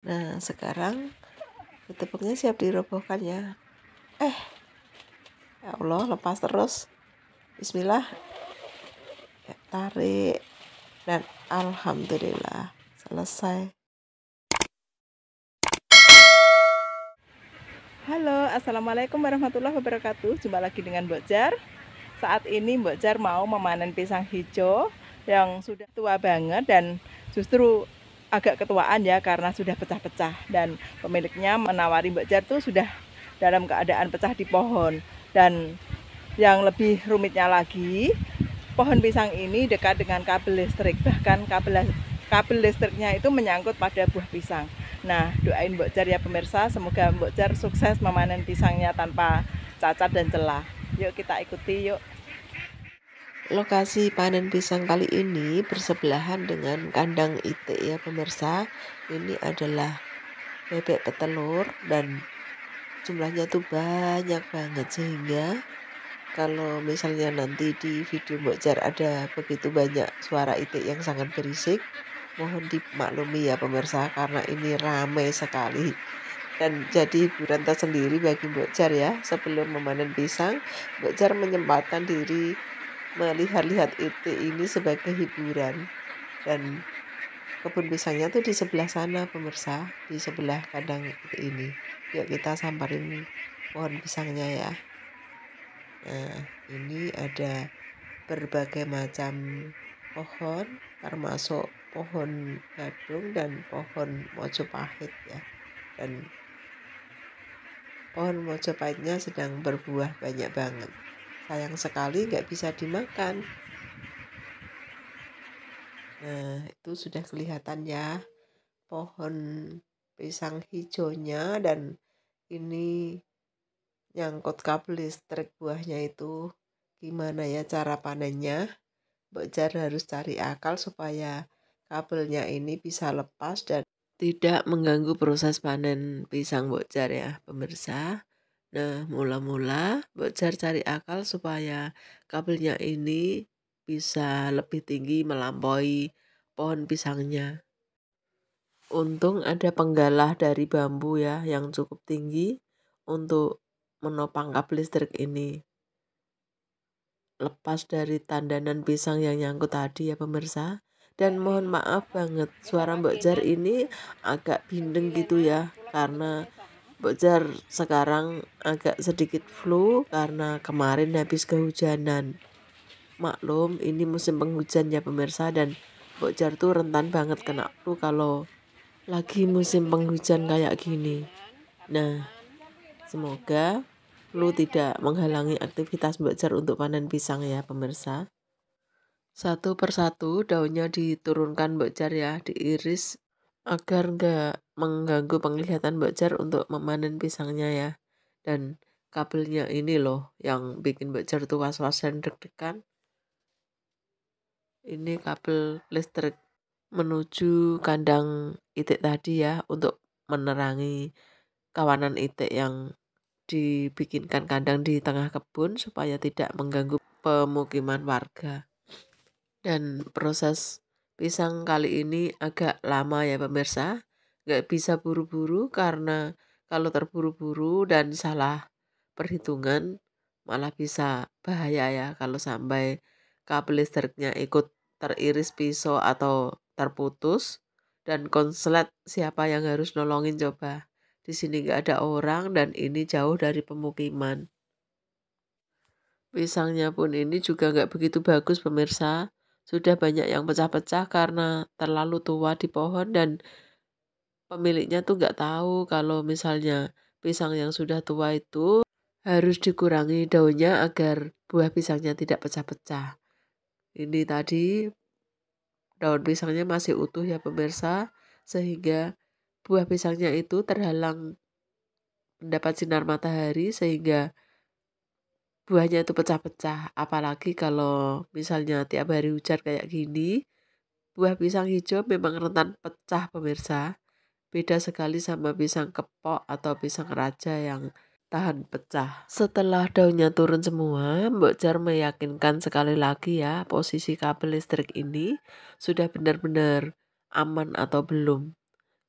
Nah, sekarang tepungnya siap dirobohkan ya. Eh, ya Allah, lepas terus. Bismillah. Ya, tarik. Dan Alhamdulillah, selesai. Halo, Assalamualaikum warahmatullahi wabarakatuh. Jumpa lagi dengan Mbok Jar. Saat ini Mbok Jar mau memanen pisang hijau yang sudah tua banget dan justru agak ketuaan ya karena sudah pecah-pecah dan pemiliknya menawari Mbak Jar tuh sudah dalam keadaan pecah di pohon dan yang lebih rumitnya lagi pohon pisang ini dekat dengan kabel listrik bahkan kabel kabel listriknya itu menyangkut pada buah pisang nah doain Mbak Jar ya pemirsa semoga Mbak Jar sukses memanen pisangnya tanpa cacat dan celah yuk kita ikuti yuk lokasi panen pisang kali ini bersebelahan dengan kandang itik ya pemirsa. Ini adalah bebek petelur dan jumlahnya tuh banyak banget sehingga kalau misalnya nanti di video Mbok Jar ada begitu banyak suara itik yang sangat berisik mohon dimaklumi ya pemirsa karena ini ramai sekali dan jadi hiburan tersendiri bagi Mbok Jar ya sebelum memanen pisang Mbok Jar menyempatkan diri melihat-lihat itu ini sebagai hiburan dan kebun pisangnya tuh di sebelah sana pemirsa di sebelah kandang ini yuk kita samperin pohon pisangnya ya nah ini ada berbagai macam pohon termasuk pohon gadung dan pohon mojopahit ya dan pohon mojopahitnya sedang berbuah banyak banget sayang sekali nggak bisa dimakan nah itu sudah kelihatan ya pohon pisang hijaunya dan ini nyangkut kabel listrik buahnya itu gimana ya cara panennya Mbak harus cari akal supaya kabelnya ini bisa lepas dan tidak mengganggu proses panen pisang bocor ya pemirsa Nah, mula-mula Bojar cari akal supaya kabelnya ini bisa lebih tinggi melampaui pohon pisangnya. Untung ada penggalah dari bambu ya yang cukup tinggi untuk menopang kabel listrik ini. Lepas dari tandanan pisang yang nyangkut tadi ya pemirsa. Dan mohon maaf banget suara Mbok Jar ini agak bindeng gitu ya karena Bojar sekarang agak sedikit flu karena kemarin habis kehujanan. Maklum, ini musim penghujan ya pemirsa dan Bojar tuh rentan banget kena flu kalau lagi musim penghujan kayak gini. Nah, semoga flu tidak menghalangi aktivitas Bojar untuk panen pisang ya pemirsa. Satu persatu daunnya diturunkan Bojar ya, diiris agar nggak mengganggu penglihatan Mbak Jar untuk memanen pisangnya ya. Dan kabelnya ini loh yang bikin Mbak Jar tuh was-wasan deg-degan. Ini kabel listrik menuju kandang itik tadi ya untuk menerangi kawanan itik yang dibikinkan kandang di tengah kebun supaya tidak mengganggu pemukiman warga. Dan proses Pisang kali ini agak lama ya pemirsa. Nggak bisa buru-buru karena kalau terburu-buru dan salah perhitungan malah bisa bahaya ya kalau sampai kabel listriknya ikut teriris pisau atau terputus dan konslet siapa yang harus nolongin coba. Di sini nggak ada orang dan ini jauh dari pemukiman. Pisangnya pun ini juga nggak begitu bagus pemirsa. Sudah banyak yang pecah-pecah karena terlalu tua di pohon dan pemiliknya tuh nggak tahu kalau misalnya pisang yang sudah tua itu harus dikurangi daunnya agar buah pisangnya tidak pecah-pecah. Ini tadi daun pisangnya masih utuh ya pemirsa, sehingga buah pisangnya itu terhalang mendapat sinar matahari sehingga buahnya itu pecah-pecah. Apalagi kalau misalnya tiap hari hujan kayak gini, buah pisang hijau memang rentan pecah pemirsa. Beda sekali sama pisang kepok atau pisang raja yang tahan pecah. Setelah daunnya turun semua, Mbok Jar meyakinkan sekali lagi ya posisi kabel listrik ini sudah benar-benar aman atau belum.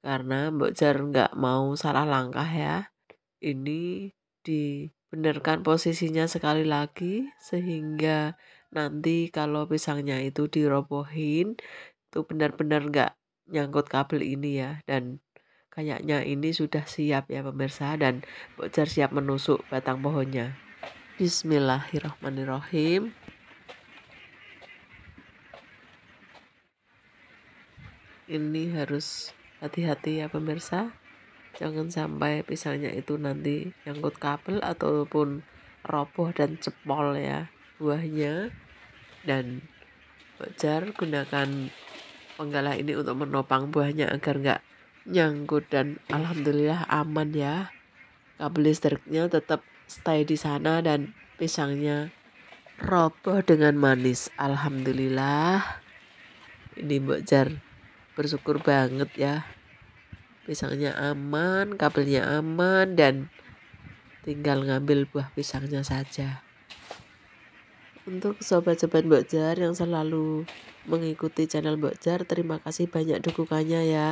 Karena Mbok Jar nggak mau salah langkah ya. Ini di benarkan posisinya sekali lagi sehingga nanti kalau pisangnya itu dirobohin itu benar-benar nggak nyangkut kabel ini ya dan kayaknya ini sudah siap ya pemirsa dan bocor siap menusuk batang pohonnya Bismillahirrahmanirrahim ini harus hati-hati ya pemirsa jangan sampai pisangnya itu nanti nyangkut kabel ataupun roboh dan cepol ya buahnya dan jar gunakan penggalah ini untuk menopang buahnya agar nggak nyangkut dan alhamdulillah aman ya kabel listriknya tetap stay di sana dan pisangnya roboh dengan manis alhamdulillah ini Mbak Jar bersyukur banget ya pisangnya aman kabelnya aman dan tinggal ngambil buah pisangnya saja untuk sobat-sobat Mbok yang selalu mengikuti channel Mbok terima kasih banyak dukungannya ya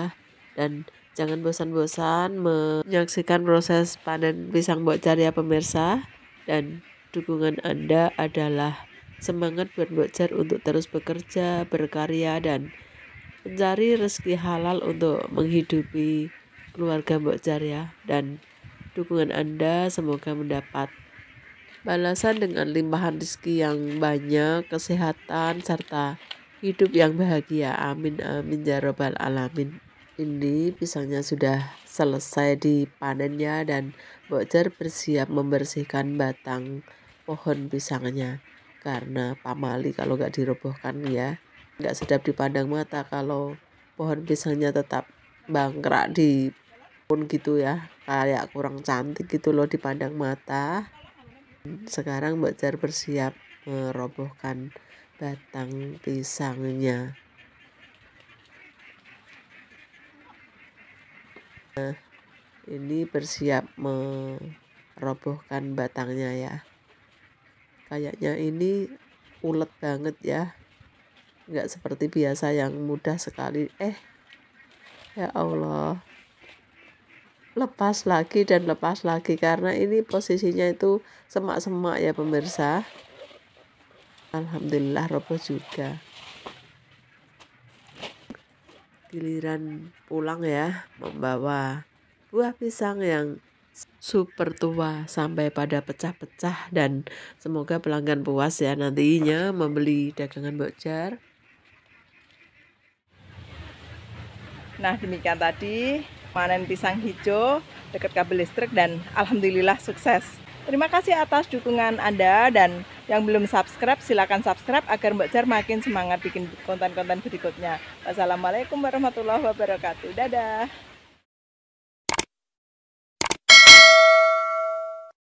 dan jangan bosan-bosan menyaksikan proses panen pisang Mbok ya pemirsa dan dukungan Anda adalah semangat buat Mbok untuk terus bekerja, berkarya dan mencari rezeki halal untuk menghidupi keluarga Mbok Jar ya dan dukungan Anda semoga mendapat balasan dengan limpahan rezeki yang banyak, kesehatan serta hidup yang bahagia. Amin amin ya robbal alamin. Ini pisangnya sudah selesai dipanennya dan Mbok Jar bersiap membersihkan batang pohon pisangnya karena pamali kalau nggak dirobohkan ya nggak sedap dipandang mata kalau pohon pisangnya tetap bangkrak di pun gitu ya kayak kurang cantik gitu loh dipandang mata sekarang Mbak Jar bersiap merobohkan batang pisangnya nah, ini bersiap merobohkan batangnya ya kayaknya ini ulet banget ya nggak seperti biasa yang mudah sekali eh ya Allah lepas lagi dan lepas lagi karena ini posisinya itu semak-semak ya pemirsa Alhamdulillah roboh juga giliran pulang ya membawa buah pisang yang super tua sampai pada pecah-pecah dan semoga pelanggan puas ya nantinya membeli dagangan bocor Nah demikian tadi panen pisang hijau dekat kabel listrik dan alhamdulillah sukses. Terima kasih atas dukungan Anda dan yang belum subscribe silakan subscribe agar Mbak Jar makin semangat bikin konten-konten berikutnya. Wassalamualaikum warahmatullahi wabarakatuh. Dadah.